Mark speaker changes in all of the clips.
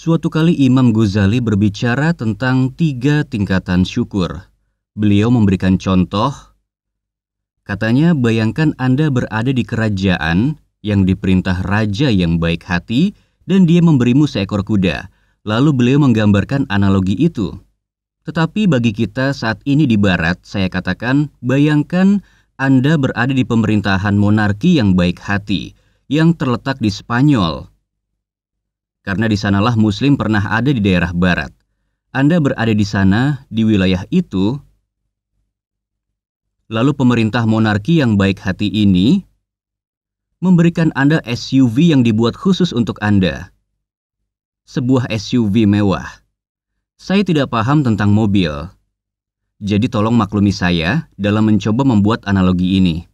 Speaker 1: Suatu kali Imam Ghazali berbicara tentang tiga tingkatan syukur. Beliau memberikan contoh, katanya bayangkan Anda berada di kerajaan yang diperintah raja yang baik hati dan dia memberimu seekor kuda. Lalu beliau menggambarkan analogi itu. Tetapi bagi kita saat ini di barat, saya katakan bayangkan Anda berada di pemerintahan monarki yang baik hati, yang terletak di Spanyol, karena di sanalah Muslim pernah ada di daerah barat. Anda berada di sana, di wilayah itu, lalu pemerintah monarki yang baik hati ini memberikan Anda SUV yang dibuat khusus untuk Anda. Sebuah SUV mewah. Saya tidak paham tentang mobil. Jadi tolong maklumi saya dalam mencoba membuat analogi ini.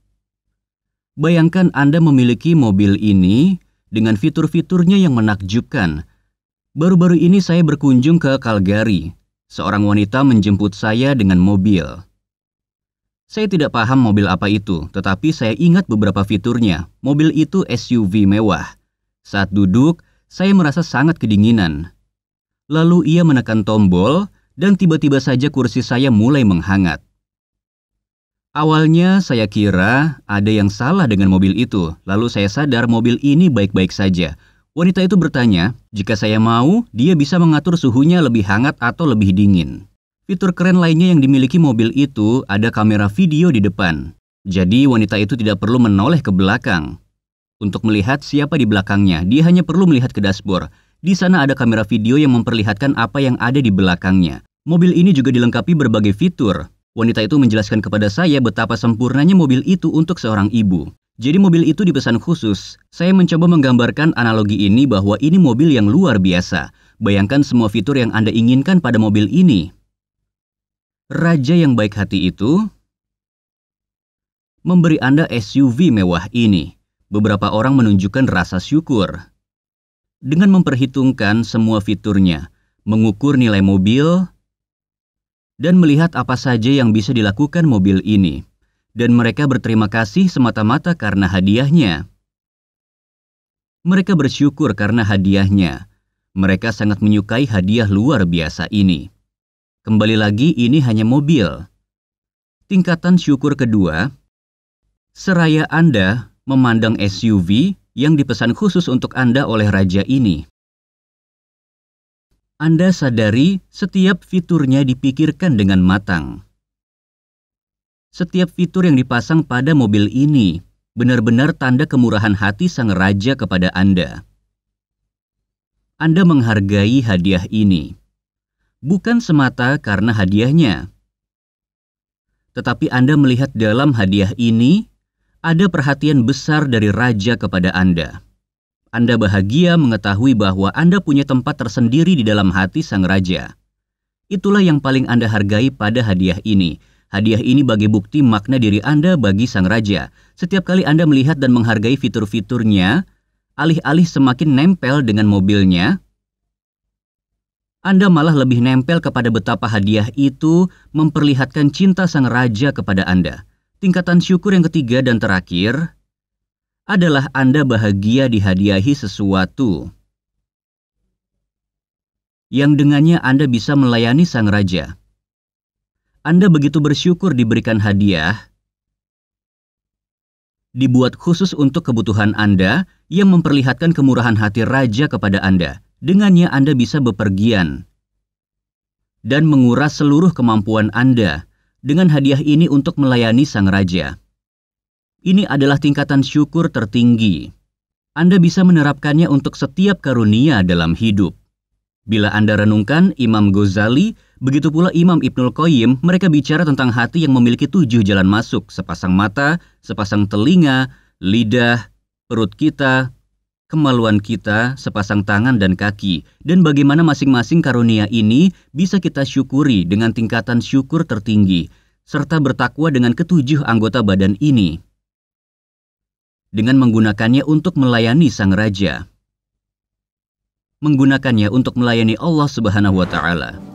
Speaker 1: Bayangkan Anda memiliki mobil ini dengan fitur-fiturnya yang menakjubkan. Baru-baru ini saya berkunjung ke Calgary. Seorang wanita menjemput saya dengan mobil. Saya tidak paham mobil apa itu, tetapi saya ingat beberapa fiturnya. Mobil itu SUV mewah. Saat duduk, saya merasa sangat kedinginan. Lalu ia menekan tombol, dan tiba-tiba saja kursi saya mulai menghangat. Awalnya saya kira ada yang salah dengan mobil itu, lalu saya sadar mobil ini baik-baik saja. Wanita itu bertanya, jika saya mau, dia bisa mengatur suhunya lebih hangat atau lebih dingin. Fitur keren lainnya yang dimiliki mobil itu ada kamera video di depan. Jadi wanita itu tidak perlu menoleh ke belakang. Untuk melihat siapa di belakangnya, dia hanya perlu melihat ke dashboard. Di sana ada kamera video yang memperlihatkan apa yang ada di belakangnya. Mobil ini juga dilengkapi berbagai fitur, Wanita itu menjelaskan kepada saya betapa sempurnanya mobil itu untuk seorang ibu. Jadi mobil itu dipesan khusus. Saya mencoba menggambarkan analogi ini bahwa ini mobil yang luar biasa. Bayangkan semua fitur yang Anda inginkan pada mobil ini. Raja yang baik hati itu memberi Anda SUV mewah ini. Beberapa orang menunjukkan rasa syukur dengan memperhitungkan semua fiturnya, mengukur nilai mobil, dan melihat apa saja yang bisa dilakukan mobil ini. Dan mereka berterima kasih semata-mata karena hadiahnya. Mereka bersyukur karena hadiahnya. Mereka sangat menyukai hadiah luar biasa ini. Kembali lagi, ini hanya mobil. Tingkatan syukur kedua, seraya Anda memandang SUV yang dipesan khusus untuk Anda oleh raja ini. Anda sadari setiap fiturnya dipikirkan dengan matang. Setiap fitur yang dipasang pada mobil ini benar-benar tanda kemurahan hati sang raja kepada Anda. Anda menghargai hadiah ini, bukan semata karena hadiahnya, tetapi Anda melihat dalam hadiah ini ada perhatian besar dari raja kepada Anda. Anda bahagia mengetahui bahwa Anda punya tempat tersendiri di dalam hati Sang Raja. Itulah yang paling Anda hargai pada hadiah ini. Hadiah ini bagi bukti makna diri Anda bagi Sang Raja. Setiap kali Anda melihat dan menghargai fitur-fiturnya, alih-alih semakin nempel dengan mobilnya, Anda malah lebih nempel kepada betapa hadiah itu memperlihatkan cinta Sang Raja kepada Anda. Tingkatan syukur yang ketiga dan terakhir adalah Anda bahagia dihadiahi sesuatu yang dengannya Anda bisa melayani Sang Raja. Anda begitu bersyukur diberikan hadiah, dibuat khusus untuk kebutuhan Anda yang memperlihatkan kemurahan hati Raja kepada Anda. Dengannya Anda bisa bepergian dan menguras seluruh kemampuan Anda dengan hadiah ini untuk melayani Sang Raja. Ini adalah tingkatan syukur tertinggi. Anda bisa menerapkannya untuk setiap karunia dalam hidup. Bila Anda renungkan Imam Ghazali, begitu pula Imam Ibnul Qayyim, mereka bicara tentang hati yang memiliki tujuh jalan masuk, sepasang mata, sepasang telinga, lidah, perut kita, kemaluan kita, sepasang tangan dan kaki, dan bagaimana masing-masing karunia ini bisa kita syukuri dengan tingkatan syukur tertinggi, serta bertakwa dengan ketujuh anggota badan ini dengan menggunakannya untuk melayani sang raja. Menggunakannya untuk melayani Allah Subhanahu wa taala.